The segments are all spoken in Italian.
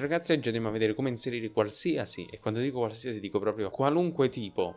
Oggi ragazzi oggi andiamo a vedere come inserire qualsiasi, e quando dico qualsiasi dico proprio qualunque tipo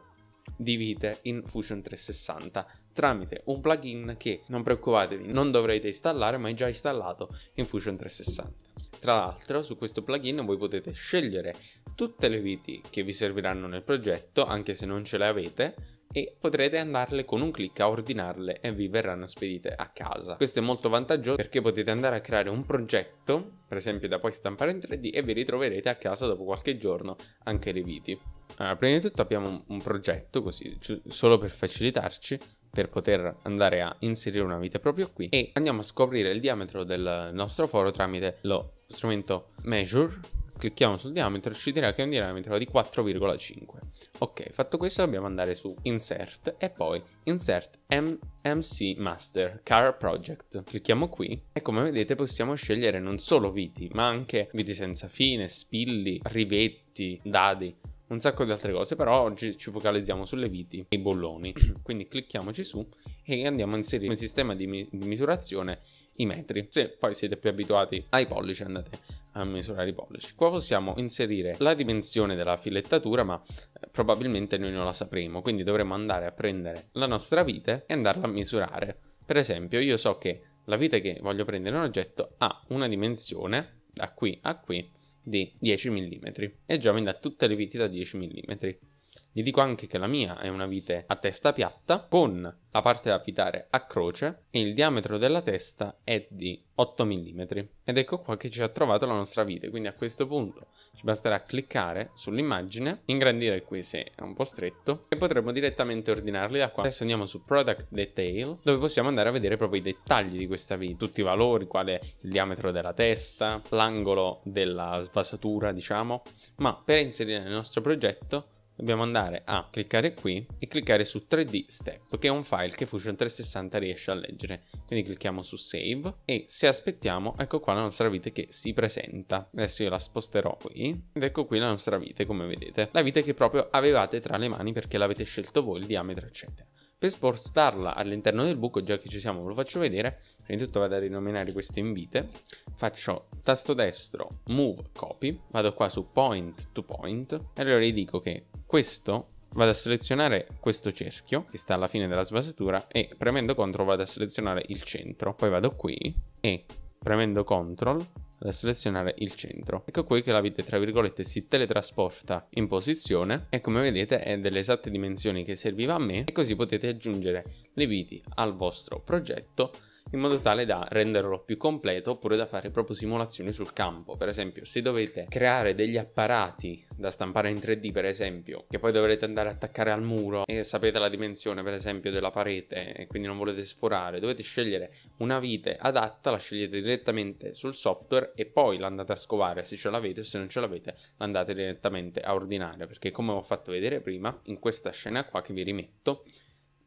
di vite in Fusion 360 tramite un plugin che, non preoccupatevi, non dovrete installare ma è già installato in Fusion 360. Tra l'altro su questo plugin voi potete scegliere tutte le viti che vi serviranno nel progetto anche se non ce le avete e potrete andarle con un clic a ordinarle e vi verranno spedite a casa. Questo è molto vantaggioso perché potete andare a creare un progetto, per esempio da poi stampare in 3D e vi ritroverete a casa dopo qualche giorno anche le viti. Allora, prima di tutto abbiamo un, progetto, così solo per facilitarci, per poter andare a inserire una vite proprio qui e andiamo a scoprire il diametro del nostro foro tramite lo strumento measure clicchiamo sul diametro e ci dirà che è un diametro di 4,5 Ok, fatto questo dobbiamo andare su Insert e poi Insert MC Master Car Project. Clicchiamo qui e come vedete possiamo scegliere non solo viti, ma anche viti senza fine, spilli, rivetti, dadi, un sacco di altre cose, però oggi ci focalizziamo sulle viti e i bolloni. Quindi clicchiamoci su e andiamo a inserire nel sistema di, mi di misurazione i metri. Se poi siete più abituati ai pollici andate a misurare i pollici. Qua possiamo inserire la dimensione della filettatura, ma eh, probabilmente noi non la sapremo, quindi dovremo andare a prendere la nostra vite e andarla a misurare. Per esempio, io so che la vite che voglio prendere un oggetto ha una dimensione da qui a qui di 10 mm e già mi dà tutte le viti da 10 mm. Gli dico anche che la mia è una vite a testa piatta con la parte da pitare a croce e il diametro della testa è di 8 mm. Ed ecco qua che ci ha trovato la nostra vite, quindi a questo punto ci basterà cliccare sull'immagine, ingrandire qui se è un po' stretto e potremo direttamente ordinarli da qua. Adesso andiamo su Product Detail dove possiamo andare a vedere proprio i dettagli di questa vite, tutti i valori, qual è il diametro della testa, l'angolo della svasatura diciamo, ma per inserire nel nostro progetto dobbiamo andare a cliccare qui e cliccare su 3D Step, che è un file che Fusion 360 riesce a leggere. Quindi clicchiamo su Save e se aspettiamo, ecco qua la nostra vite che si presenta. Adesso io la sposterò qui ed ecco qui la nostra vite, come vedete. La vite che proprio avevate tra le mani perché l'avete scelto voi, il diametro, eccetera. Per spostarla all'interno del buco, già che ci siamo, ve lo faccio vedere. Prima di tutto vado a rinominare questo invite. Faccio tasto destro, move, copy. Vado qua su point to point. E allora gli dico che questo vado a selezionare questo cerchio che sta alla fine della svasatura e premendo CTRL vado a selezionare il centro. Poi vado qui e premendo CTRL vado a selezionare il centro. Ecco qui che la vite tra virgolette si teletrasporta in posizione e come vedete è delle esatte dimensioni che serviva a me e così potete aggiungere le viti al vostro progetto in modo tale da renderlo più completo oppure da fare proprio simulazioni sul campo. Per esempio, se dovete creare degli apparati da stampare in 3D, per esempio, che poi dovrete andare ad attaccare al muro e sapete la dimensione, per esempio, della parete e quindi non volete sforare, dovete scegliere una vite adatta, la scegliete direttamente sul software e poi l'andate a scovare se ce l'avete o se non ce l'avete, l'andate direttamente a ordinare, perché come ho fatto vedere prima, in questa scena qua che vi rimetto,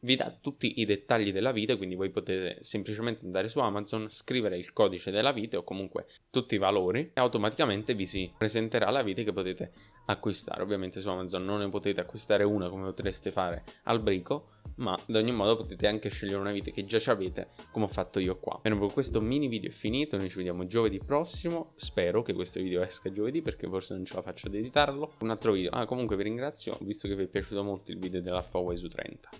vi dà tutti i dettagli della vite, quindi voi potete semplicemente andare su Amazon, scrivere il codice della vite o comunque tutti i valori e automaticamente vi si presenterà la vite che potete acquistare. Ovviamente su Amazon non ne potete acquistare una come potreste fare al brico, ma ad ogni modo potete anche scegliere una vite che già ci avete come ho fatto io qua. Bene, con questo mini video è finito, noi ci vediamo giovedì prossimo, spero che questo video esca giovedì perché forse non ce la faccio ad editarlo. Un altro video, ah comunque vi ringrazio visto che vi è piaciuto molto il video dell'Alfa Way su 30.